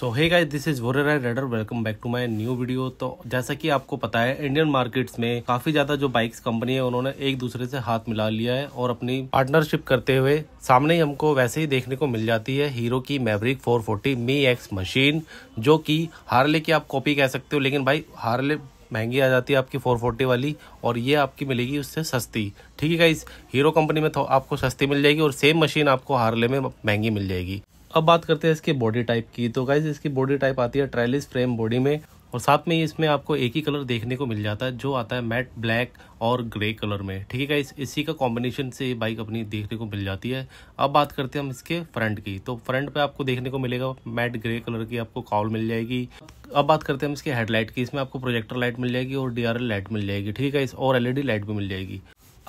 so hey guys this is वोरेरा rider welcome back to my new video तो जैसा कि आपको पता है इंडियन मार्केट्स में काफी ज्यादा जो बाइक्स कंपनी है उन्होंने एक दूसरे से हाथ मिला लिया है और अपनी पार्टनरशिप करते हुए सामने ही हमको वैसे ही देखने को मिल जाती है हीरो की मैवरिक 440 मी एक्स मशीन जो कि हार्ले की आप कॉपी कह सकते हो लेकिन भाई हार्ले महंगी आ जाती है आपकी फोर्टी वाली और ये आपकी मिलेगी उससे सस्ती ठीक है इस हीरो कंपनी में तो आपको सस्ती मिल जाएगी और सेम मशीन आपको हार्ले में महंगी मिल जाएगी अब बात करते हैं इसके बॉडी टाइप की तो गाइज इसकी बॉडी टाइप आती है ट्रायलिस फ्रेम बॉडी में और साथ में इसमें आपको एक ही कलर देखने को मिल जाता है जो आता है मैट ब्लैक और ग्रे कलर में ठीक है गाइस इसी का कॉम्बिनेशन से ये बाइक अपनी देखने को मिल जाती है अब बात करते हैं हम इसके फ्रंट की तो फ्रंट पे आपको देखने को मिलेगा मैट ग्रे कलर की आपको काउल मिल जाएगी अब बात करते हैं हम इसके हेडलाइट की इसमें आपको प्रोजेक्टर लाइट मिल जाएगी और डी लाइट मिल जाएगी ठीक है इस और एलईडी लाइट e भी मिल जाएगी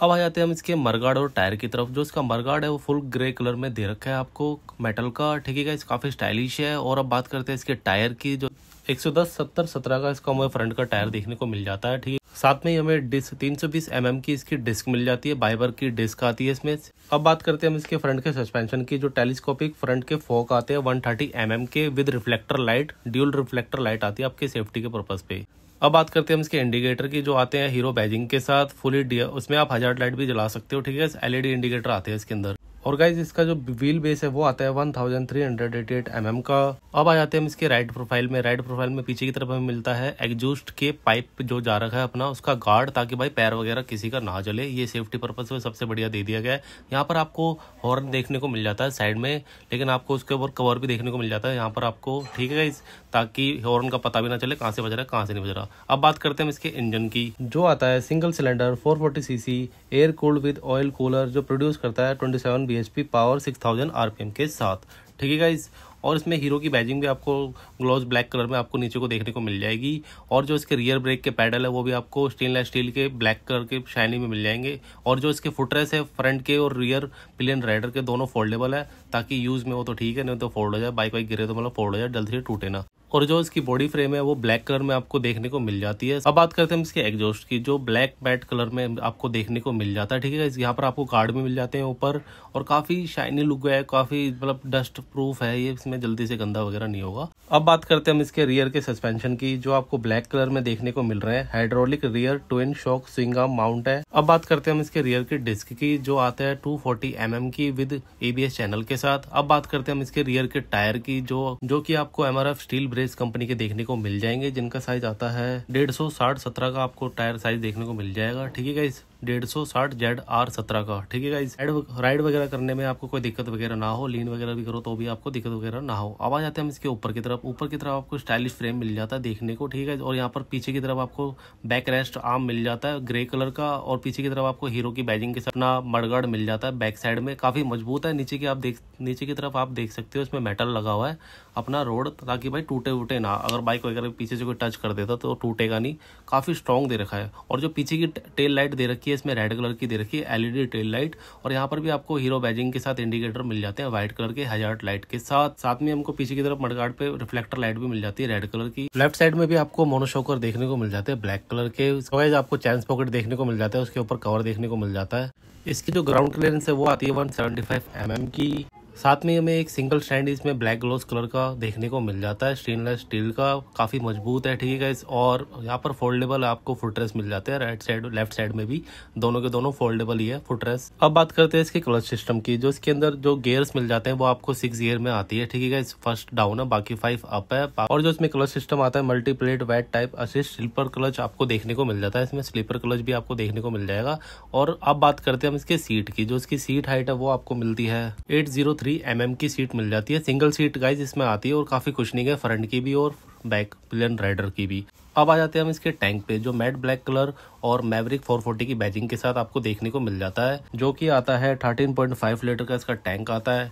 अब आ जाते हैं हम इसके मरगाड़ और टायर की तरफ जो इसका मरगाड़ है वो फुल ग्रे कलर में दे रखा है आपको मेटल का ठीक है इस काफ़ी स्टाइलिश है और अब बात करते हैं इसके टायर की जो 110 70 17 का इसका हमें फ्रंट का टायर देखने को मिल जाता है ठीक है साथ में ही हमें डिस्क 320 mm की इसकी डिस्क मिल जाती है बाइबर की डिस्क आती है इसमें अब बात करते हैं हम इसके फ्रंट के सस्पेंशन की जो टेलीस्कोपिक फ्रंट के फोक आते हैं 130 थर्टी mm के with reflector light dual reflector light आती है आपके सेफ्टी के पर्पज पे अब बात करते हैं हम इसके इंडिकेटर की जो आते हैं हीरो बैजिंग के साथ फुली उसमें आप हजार लाइट भी जला सकते हो ठीक है एलईडी इंडिकेटर आते हैं इसके अंदर और गाइज इसका जो व्हील बेस है वो आता है one thousand three hundred eighty eight M M का अब आ जाते हैं हम इसके राइट प्रोफाइल में राइट प्रोफाइल में पीछे की तरफ हमें मिलता है एग्जूस्ट के पाइप जो जा रखा है अपना उसका गार्ड ताकि भाई पैर वगैरह किसी का ना चले ये सेफ्टी पर्पज में सबसे बढ़िया दे दिया गया है यहाँ पर आपको हॉर्न देखने को मिल जाता है साइड में लेकिन आपको उसके ऊपर कवर भी देखने को मिल जाता है यहाँ पर आपको ठीक है गाइज ताकि हॉर्न का पता भी ना चले कहाँ से बज रहा है कहाँ से नहीं बज रहा अब बात करते हैं इसके इंजन की जो आता है single cylinder four forty C C air cooled with oil cooler जो प्रोड्यूस करता है twenty seven B power six thousand के साथ ठीक है गाइज और इसमें हीरो की बैजिंग भी आपको ग्लोव ब्लैक कलर में आपको नीचे को देखने को मिल जाएगी और जो इसके रियर ब्रेक के पैडल है वो भी आपको स्टेनलेस स्टील के ब्लैक कलर के शाइनी में मिल जाएंगे और जो इसके फुटरेस है फ्रंट के और रियर पिलियन राइडर के दोनों फोल्डेबल है ताकि यूज़ में हो तो ठीक है नहीं तो फोल्ड हो जाए बाइक वाइक गिरे तो मतलब फोल्ड हो जाए जल्दी से टूटे ना और जो इसकी बॉडी फ्रेम है वो ब्लैक कलर में आपको देखने को मिल जाती है अब बात करते हैं इसके एग्जॉस्ट की जो ब्लैक मैट कलर में आपको देखने को मिल जाता है ठीक है यहाँ पर आपको कार्ड भी मिल जाते हैं ऊपर और काफ़ी शाइनी लुक है काफ़ी मतलब डस्ट प्रूफ है ये इसमें जल्दी से गंदा वगैरह नहीं होगा अब बात करते हैं हम इसके रियर के सस्पेंशन की जो आपको ब्लैक कलर में देखने को मिल रहे हैं hydraulic rear twin shock swing arm mount है अब बात करते हैं हम इसके रियर के डिस्क की जो आता है टू फोर्टी एम की विद एबीएस चैनल के साथ अब बात करते हैं हम इसके रियर के टायर की जो जो की आपको एमआरएफ स्टील ब्रेस कंपनी के देखने को मिल जाएंगे जिनका साइज आता है डेढ़ सौ साठ सत्रह का आपको टायर साइज देखने को मिल जाएगा ठीक है इस डेढ़ सौ साठ जेड आर सत्रह का ठीक है गाइज राइड वगैरह करने में आपको कोई दिक्कत वगैरह ना हो लीन वगैरह भी करो तो भी आपको दिक्कत वगैरह ना हो अब आ जाते हैं हम इसके ऊपर की तरफ ऊपर की तरफ आपको स्टाइलिश फ्रेम मिल जाता है देखने को ठीक है और यहाँ पर पीछे की तरफ आपको बैक रेस्ट आर्म मिल जाता है ग्रे कलर का और पीछे की तरफ आपको हीरो की बैजिंग के साथ अपना मडगार्ड मिल जाता है बैक साइड में काफी मजबूत है नीचे की आप देख नीचे की तरफ आप देख सकते हो इसमें मेटल लगा हुआ है अपना रोड ताकि भाई टूटे वूटे ना अगर बाइक वगैरह पीछे से कोई टच कर देता तो टूटेगा नहीं काफ़ी स्ट्रॉन्ग दे रखा है और जो पीछे की टेल लाइट दे रखी है इसमें रेड कलर की दे रखी है एलईडी टेल लाइट और यहाँ पर भी आपको हीरो बैजिंग के साथ इंडिकेटर मिल जाते हैं व्हाइट कलर के हजार्ट लाइट के साथ साथ में हमको पीछे की तरफ मडगार्ड पे रिफ्लेक्टर लाइट भी मिल जाती है रेड कलर की लेफ्ट साइड में भी आपको मोनोशोकर देखने को मिल जाते हैं ब्लैक कलर के वाइज आपको चैंस पॉकेट देखने को मिल जाता है उसके ऊपर कवर देखने को मिल जाता है इसकी जो ग्राउंड क्लियरेंस है वो आती है 175 सेवेंटी mm की साथ में हमें एक सिंगल स्टैंड इसमें ब्लैक ग्लोस कलर का देखने को मिल जाता है स्टेनलेस स्टील का काफ़ी मजबूत है ठीक है और यहाँ पर फोल्डेबल आपको फुटरेस मिल जाते हैं राइट साइड लेफ्ट साइड में भी दोनों के दोनों फोल्डेबल ही है फुटरेस अब बात करते हैं इसके क्लच सिस्टम की जो इसके अंदर जो गेयर्स मिल जाते हैं वो आपको सिक्स गेयर में आती है ठीक है फर्स्ट डाउन है बाकी फाइव अप है और जो इसमें क्लच सिस्टम आता है multi plate wet type assist slipper clutch आपको देखने को मिल जाता है इसमें स्लीपर क्लच भी आपको देखने को मिल जाएगा और अब बात करते हैं हम इसके सीट की जो इसकी सीट हाइट है वो आपको मिलती है एट जीरो थ्री एम की सीट मिल जाती है सिंगल सीट गाइज इसमें आती है और काफ़ी नहीं है फ्रंट की भी और बैक प्लेन राइडर की भी अब आ जाते हैं हम इसके टैंक पे जो मैट ब्लैक कलर और मैवरिक 440 की बैजिंग के साथ आपको देखने को मिल जाता है जो कि आता है 13.5 लीटर का इसका टैंक आता है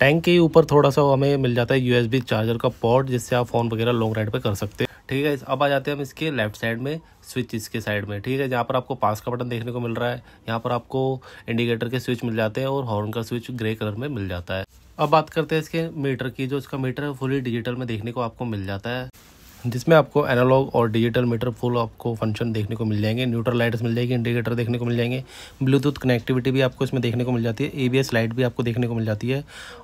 टैंक के ऊपर थोड़ा सा हमें मिल जाता है यूएसबी चार्जर का पॉट जिससे आप फ़ोन वगैरह लॉन्ग राइड पे कर सकते हैं ठीक है अब आ जाते हैं हम इसके लेफ्ट साइड में स्विच इसके साइड में ठीक है जहाँ पर आपको पास का बटन देखने को मिल रहा है यहाँ पर आपको इंडिकेटर के स्विच मिल जाते हैं और हॉर्न का स्विच ग्रे कलर में मिल जाता है अब बात करते हैं इसके मीटर की जो इसका मीटर है फुली डिजिटल में देखने को आपको मिल जाता है जिसमें आपको एनालॉग और डिजिटल मीटर फुल आपको फंक्शन देखने को मिल जाएंगे न्यूट्रल लाइट्स मिल जाएगी इंडिकेटर देखने को मिल जाएंगे ब्लूटूथ कनेक्टिविटी भी आपको इसमें देखने को मिल जाती है एबीएस लाइट भी आपको देखने को मिल जाती है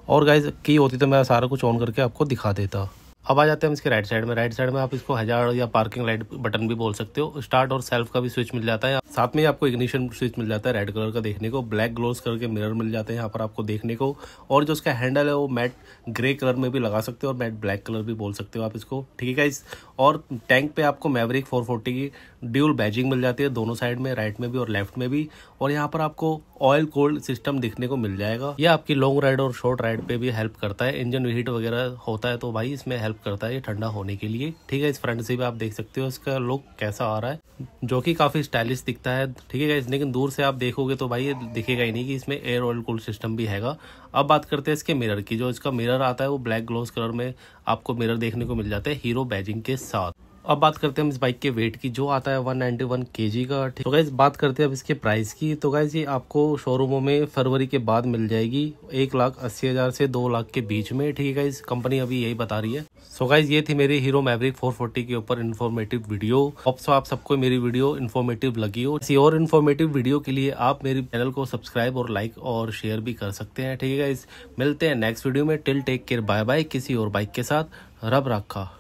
और गाइज की होती तो मैं सारा कुछ ऑन करके आपको दिखा देता अब आ जाते हैं हम इसके राइट साइड में राइट साइड में आप इसको हजार या पार्किंग लाइट बटन भी बोल सकते हो स्टार्ट और सेल्फ का भी स्विच मिल जाता है साथ में आपको इग्निशन स्विच मिल जाता है रेड कलर का देखने को ब्लैक ग्लोस करके मिरर मिल जाते हैं यहाँ पर आपको देखने को और जो उसका हैंडल है वो मैट ग्रे कलर में भी लगा सकते हो और मैट ब्लैक कलर भी बोल सकते हो आप इसको ठीक है इस और टैंक पे आपको मैवरिक फोर की ड्यूल बैजिंग मिल जाती है दोनों साइड में राइट में भी और लेफ्ट में भी और यहाँ पर आपको ऑयल कोल्ड सिस्टम देखने को मिल जाएगा यह आपकी लॉन्ग राइड और शॉर्ट राइड पे भी हेल्प करता है इंजन हीट वगैरह होता है तो भाई इसमें हेल्प हेल्प करता है ये ठंडा होने के लिए ठीक है इस फ्रंट से भी आप देख सकते हो इसका लुक कैसा आ रहा है जो कि काफ़ी स्टाइलिश दिखता है ठीक है लेकिन दूर से आप देखोगे तो भाई ये दिखेगा ही नहीं कि इसमें एयर ऑयल कूल सिस्टम भी हैगा अब बात करते हैं इसके मिरर की जो इसका मिरर आता है वो ब्लैक ग्लोस कलर में आपको मिरर देखने को मिल जाता है हीरो बैजिंग के साथ अब बात करते हैं हम इस बाइक के वेट की जो आता है 191 जी का तो गाइज बात करते हैं अब इसके प्राइस की तो गाइज ये आपको शोरूमों में फरवरी के बाद मिल जाएगी एक लाख अस्सी हज़ार से दो लाख के बीच में ठीक है इस कंपनी अभी यही बता रही है सो so गाइज ये थी मेरी हीरो फोर 440 के ऊपर इन्फॉर्मेटिव वीडियो ऑप्स आप सबको मेरी वीडियो इन्फॉर्मेटिव लगी हो किसी और इन्फॉर्मेटिव वीडियो के लिए आप मेरे चैनल को सब्सक्राइब और लाइक और शेयर भी कर सकते हैं ठीक है गाइज मिलते हैं नेक्स्ट वीडियो में till take care bye bye किसी और बाइक के साथ रब रखा